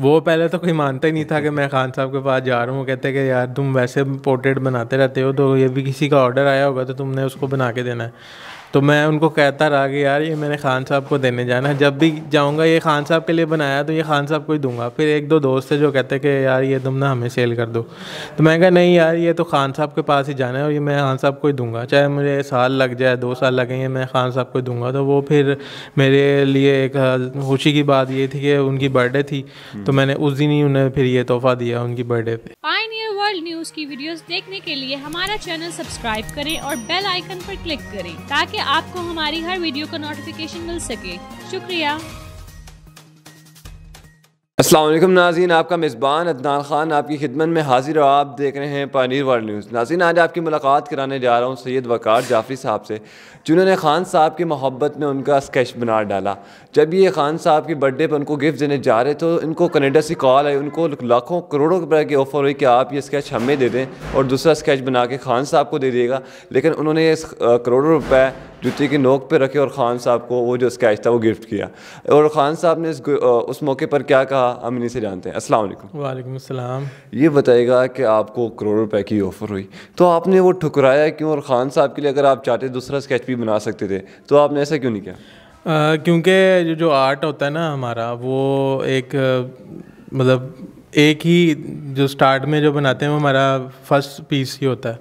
वो पहले तो कोई मानता ही नहीं था कि मैं खान साहब के पास जा रहा हूँ कहते कि यार तुम वैसे पोर्ट्रेट बनाते रहते हो तो ये भी किसी का ऑर्डर आया होगा तो तुमने उसको बना के देना है तो मैं उनको कहता रहा कि यार ये मैंने खान साहब को देने जाना है जब भी जाऊँगा ये खान साहब के लिए बनाया तो ये खान साहब को ही दूंगा फिर एक दो दोस्त है जो कहते कि यार ये तुम ना हमें सेल कर दो तो मैं कहा नहीं यार ये तो खान साहब के पास ही जाना है और ये मैं खान साहब को ही दूंगा चाहे मुझे साल लग जाए दो साल ये मैं खान साहब को दूंगा तो वो फिर मेरे लिए एक खुशी की बात ये थी कि उनकी बर्थडे थी तो मैंने उस दिन ही उन्हें फिर ये तोहफा दिया उनकी बर्थडे पर वर्ल्ड न्यूज की वीडियोस देखने के लिए हमारा चैनल सब्सक्राइब करें और बेल आइकन पर क्लिक करें ताकि आपको हमारी हर वीडियो का नोटिफिकेशन मिल सके शुक्रिया असलम नाजीन आपका मेज़बान अदनान ख़ान आपकी खिदमत में हाजिर और आप देख रहे हैं पानीर वर्ल्ड न्यूज़ नाजीन आज आपकी मुलाकात कराने जा रहा हूँ सैयद वकार जाफरी साहब से जिन्होंने खान साहब की मोहब्बत में उनका स्केच बना डाला जब ये खान साहब की बर्थडे पर उनको गिफ्ट देने जा रहे तो इनको कनेडा से कॉल आई उनको लाखों करोड़ों रुपये की ऑफ़र हुई कि आप ये स्केच हमें दे दें और दूसरा स्केच बना के खान साहब को दे दिएगा लेकिन उन्होंने करोड़ों रुपये जूती की नोक पे रखे और ख़ान साहब को वो जो स्केच था वो गिफ्ट किया और ख़ान साहब ने इस उस मौके पर क्या कहा हम इन्हीं से जानते हैं अस्सलाम वालेकुम वालेकुम अस्सलाम ये बताएगा कि आपको करोड़ रुपए की ऑफ़र हुई तो आपने वो ठुकराया क्यों और ख़ान साहब के लिए अगर आप चाहते दूसरा स्केच भी बना सकते थे तो आपने ऐसा क्यों नहीं किया क्योंकि जो आर्ट होता है ना हमारा वो एक मतलब एक ही जो स्टार्ट में जो बनाते हैं वो हमारा फर्स्ट पीस ही होता है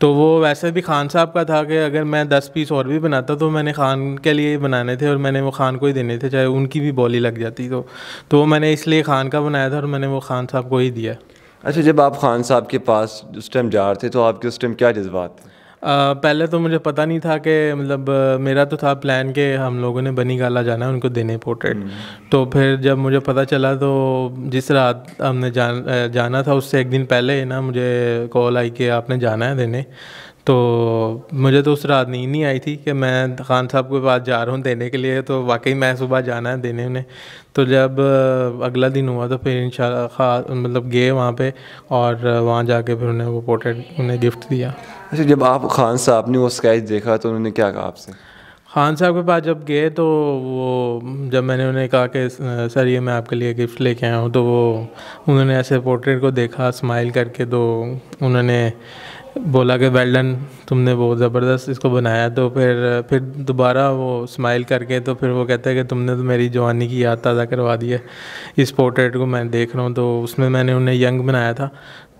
तो वो वैसे भी खान साहब का था कि अगर मैं दस पीस और भी बनाता तो मैंने खान के लिए बनाने थे और मैंने वो खान को ही देने थे चाहे उनकी भी बॉली लग जाती तो तो मैंने इसलिए खान का बनाया था और मैंने वो खान साहब को ही दिया अच्छा जब आप खान साहब के पास उस टाइम जा रहे थे तो आपके उस टाइम क्या जज्बात थे पहले तो मुझे पता नहीं था कि मतलब मेरा तो था प्लान कि हम लोगों ने बनी गाला जाना है उनको देने पोर्ट्रेट हम्म। तो फिर जब मुझे पता चला तो जिस रात हमने जान जाना था उससे एक दिन पहले ना मुझे कॉल आई कि आपने जाना है देने तो मुझे तो उस रात नींद नहीं आई थी कि मैं खान साहब के पास जा रहा हूँ देने के लिए तो वाकई मैं सुबह जाना है देने उन्हें तो जब अगला दिन हुआ तो फिर इन मतलब गए वहाँ पे और वहाँ जाके फिर उन्हें वो पोर्ट्रेट उन्हें गिफ्ट दिया अच्छा जब आप खान साहब ने वो स्केच देखा तो उन्होंने क्या कहा आपसे खान साहब के पास जब गए तो वो जब मैंने उन्हें कहा कि सर ये मैं आपके लिए गिफ्ट लेके आया हूँ तो वो उन्होंने ऐसे पोर्ट्रेट को देखा स्माइल करके तो उन्होंने बोला कि वेल डन तुमने बहुत ज़बरदस्त इसको बनाया तो फिर फिर दोबारा वो स्माइल करके तो फिर वो कहता है कि तुमने तो मेरी जवानी की याद ताज़ा करवा दी है इस पोर्ट्रेट को मैं देख रहा हूँ तो उसमें मैंने उन्हें यंग बनाया था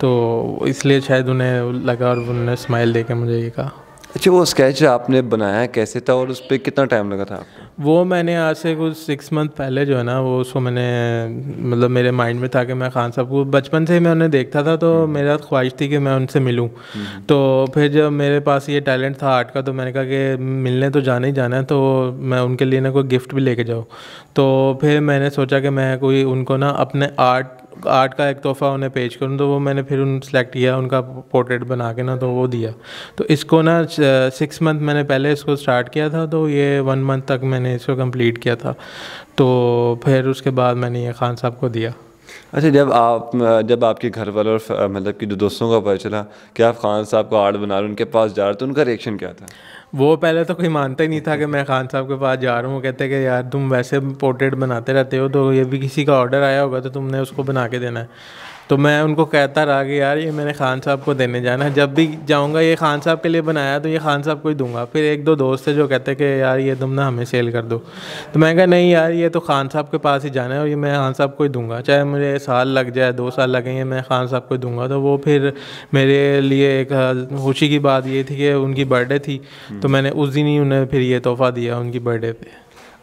तो इसलिए शायद उन्हें लगा और उन्होंने स्माइल दे मुझे ये कहा अच्छा वो स्केच आपने बनाया कैसे था और उस पर कितना टाइम लगा था आपको वो मैंने आज से कुछ सिक्स मंथ पहले जो है ना वो उसको मैंने मतलब मेरे माइंड में था कि मैं खान साहब को बचपन से ही मैं उन्हें देखता था तो हम्म। मेरा ख्वाहिश थी कि मैं उनसे मिलूँ हम्म। तो फिर जब मेरे पास ये टैलेंट था आर्ट का तो मैंने कहा कि मिलने तो जाना ही जाना है तो मैं उनके लिए ना कोई गिफ्ट भी लेके जाऊँ तो फिर मैंने सोचा कि मैं कोई उनको ना अपने आर्ट आर्ट का एक तोहफ़ा उन्हें पेश करूँ तो वो मैंने फिर उन सेलेक्ट किया उनका पोर्ट्रेट बना के ना तो वो दिया तो इसको ना सिक्स मंथ मैंने पहले इसको स्टार्ट किया था तो ये वन मंथ तक मैंने इसको कंप्लीट किया था तो फिर उसके बाद मैंने ये खान साहब को दिया अच्छा जब आप जब आपके घर वालों और मतलब कि जो दोस्तों का पता चला कि आप खान साहब को आर्ट बना रहे उनके पास जा रहे तो उनका रिएक्शन क्या था वो पहले तो कोई मानता ही नहीं था कि मैं खान साहब के पास जा रहा हूँ कहते कि यार तुम वैसे पोर्ट्रेट बनाते रहते हो तो ये भी किसी का ऑर्डर आया होगा तो तुमने उसको बना के देना है तो मैं उनको कहता रहा कि यार ये मैंने खान साहब को देने जाना है जब भी जाऊँगा ये खान साहब के लिए बनाया तो ये खान साहब को ही दूंगा फिर एक दो दोस्त थे जो कहते कि यार ये तुम ना हमें सेल कर दो तो मैं कहा नहीं यार ये तो खान साहब के पास ही जाना है और ये मैं खान साहब को ही दूंगा चाहे मुझे साल लग जाए दो साल ये मैं खान साहब को दूंगा तो वो फिर मेरे लिए एक खुशी की बात ये थी कि उनकी बर्थडे थी तो हम्म। मैंने उस दिन ही उन्हें फिर ये तोहफ़ा दिया उनकी बर्थडे पर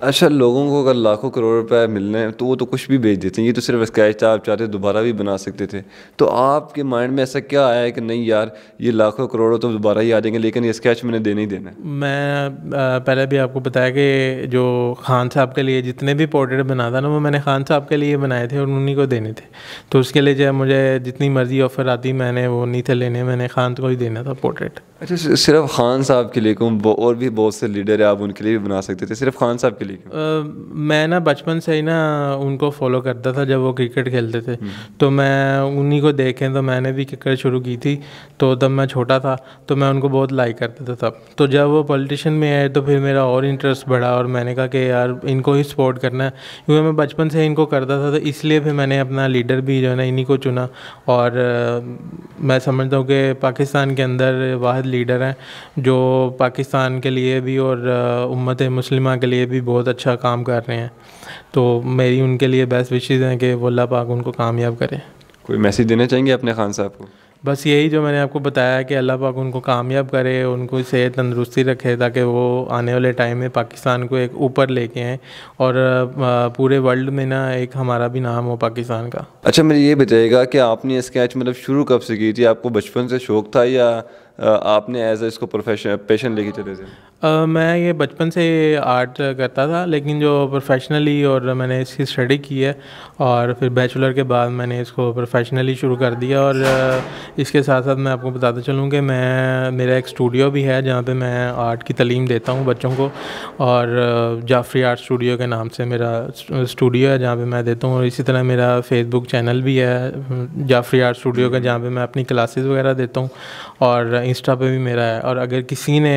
अच्छा लोगों को अगर लाखों करोड़ रुपए मिलने हैं तो वो तो कुछ भी बेच देते हैं ये तो सिर्फ स्केच था आप चाहते दोबारा भी बना सकते थे तो आपके माइंड में ऐसा क्या आया है कि नहीं यार ये लाखों करोड़ों तो दोबारा ही आ जाएंगे लेकिन ये स्केच मैंने देने ही देना मैं पहले भी आपको बताया कि जो खान साहब के लिए जितने भी पोर्ट्रेट बना था ना वो मैंने खान साहब के लिए बनाए थे और उन्हीं को देने थे तो उसके लिए जो मुझे जितनी मर्जी ऑफर आती मैंने वो नहीं थे लेने मैंने खान को ही देना था पोर्ट्रेट अच्छा सिर्फ खान साहब के लिए और भी बहुत से लीडर है आप उनके लिए भी बना सकते थे सिर्फ खान साहब के कोहली के आ, मैं ना बचपन से ही ना उनको फॉलो करता था जब वो क्रिकेट खेलते थे हम्म। तो मैं उन्हीं को देखें तो मैंने भी क्रिकेट शुरू की थी तो तब मैं छोटा था तो मैं उनको बहुत लाइक करता था तब तो जब वो पॉलिटिशन में आए तो फिर मेरा और इंटरेस्ट बढ़ा और मैंने कहा कि यार इनको ही सपोर्ट करना है क्योंकि मैं बचपन से इनको करता था तो इसलिए फिर मैंने अपना लीडर भी जो है ना इन्हीं को चुना और मैं समझता हूँ कि पाकिस्तान के अंदर वाहद लीडर हैं जो पाकिस्तान के लिए भी और उम्मत मुस्लिमा के लिए भी बहुत बहुत अच्छा काम कर रहे हैं तो मेरी उनके लिए बेस्ट विशेज़ हैं कि वो अल्लाह पाक उनको कामयाब करें कोई मैसेज देना चाहेंगे अपने खान साहब को बस यही जो मैंने आपको बताया कि अल्लाह पाक उनको कामयाब करे उनको सेहत तंदरुस्ती रखे ताकि वो आने वाले टाइम में पाकिस्तान को एक ऊपर लेके आए और पूरे वर्ल्ड में ना एक हमारा भी नाम हो पाकिस्तान का अच्छा मुझे ये बताइएगा कि आपने स्केच मतलब शुरू कब से की थी आपको बचपन से शौक़ था या आपने एज इसको प्रोफेशन पेशन लेके चले थे मैं ये बचपन से आर्ट करता था लेकिन जो प्रोफेशनली और मैंने इसकी स्टडी की है और फिर बैचलर के बाद मैंने इसको प्रोफेशनली शुरू कर दिया और इसके साथ साथ मैं आपको बताता चलूँ कि मैं मेरा एक स्टूडियो भी है जहाँ पे मैं आर्ट की तलीम देता हूँ बच्चों को और जाफरी आर्ट स्टूडियो के नाम से मेरा स्टूडियो है जहाँ पर मैं देता हूँ और इसी तरह मेरा फेसबुक चैनल भी है जाफरी आर्ट स्टूडियो का जहाँ पर मैं अपनी क्लासेस वगैरह देता हूँ और इंस्टा पे भी मेरा है और अगर किसी ने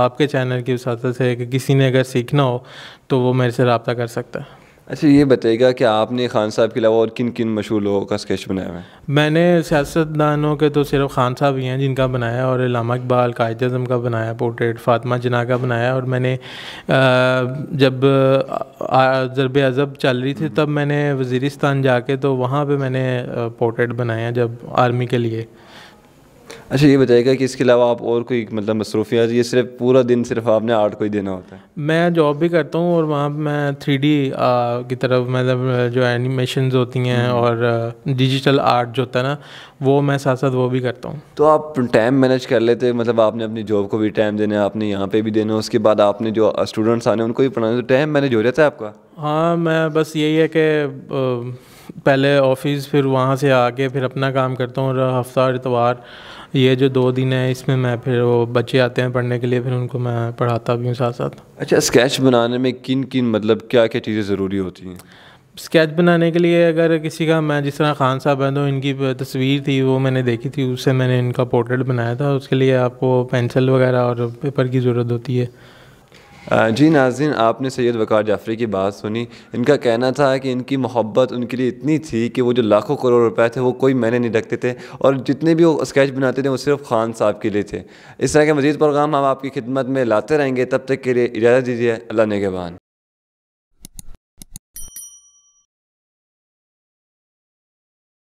आपके चैनल की साथ से कि किसी ने अगर सीखना हो तो वो मेरे से रबता कर सकता है अच्छा ये बताइएगा कि आपने खान साहब के अलावा और किन किन मशहूर लोगों का स्केच बनाया हुआ है मैंने सियासतदानों के तो सिर्फ खान साहब ही हैं जिनका बनाया है और इलामा इकबाल कायद अजम का बनाया पोर्ट्रेट फातमा जना का बनाया और मैंने आ, जब ज़रब अज़ब चल रही थी तब मैंने वजीरिस्तान जाके तो वहाँ पर मैंने पोर्ट्रेट बनाया जब आर्मी के लिए अच्छा ये बताइएगा कि इसके अलावा आप और कोई मतलब मसरूफियात ये सिर्फ पूरा दिन सिर्फ आपने आर्ट को ही देना होता है मैं जॉब भी करता हूँ और वहाँ मैं थ्री डी की तरफ मतलब जो एनिमेशन होती हैं हम्म। और डिजिटल आर्ट जो होता है ना वो मैं साथ साथ वो भी करता हूँ तो आप टाइम मैनेज कर लेते मतलब आपने अपनी जॉब को भी टाइम देना है आपने यहाँ पे भी देना उसके बाद आपने जो स्टूडेंट्स आने उनको भी पढ़ाना तो टाइम मैनेज हो जाता है आपका हाँ मैं बस यही है कि पहले ऑफिस फिर वहाँ से आके फिर अपना काम करता हूँ और हफ्ता इतवार ये जो दो दिन है इसमें मैं फिर वो बच्चे आते हैं पढ़ने के लिए फिर उनको मैं पढ़ाता भी हूँ साथ साथ अच्छा स्केच बनाने में किन किन मतलब क्या क्या चीज़ें ज़रूरी होती हैं स्केच बनाने के लिए अगर किसी का मैं जिस तरह खान साहब हैं तो इनकी तस्वीर थी वो मैंने देखी थी उससे मैंने इनका पोर्ट्रेट बनाया था उसके लिए आपको पेंसिल वगैरह और पेपर की ज़रूरत होती है जी नाजिन आपने सैयद वक़ार जाफरी की बात सुनी इनका कहना था कि इनकी मोहब्बत उनके लिए इतनी थी कि वो जो लाखों करोड़ रुपए थे वो कोई मैंने नहीं रखते थे और जितने भी वो स्केच बनाते थे वो सिर्फ खान साहब के लिए थे इस तरह के मजीद प्रोग्राम हम आपकी खिदमत में लाते रहेंगे तब तक के लिए इजाज़त दीजिए अल्लाह नेगबान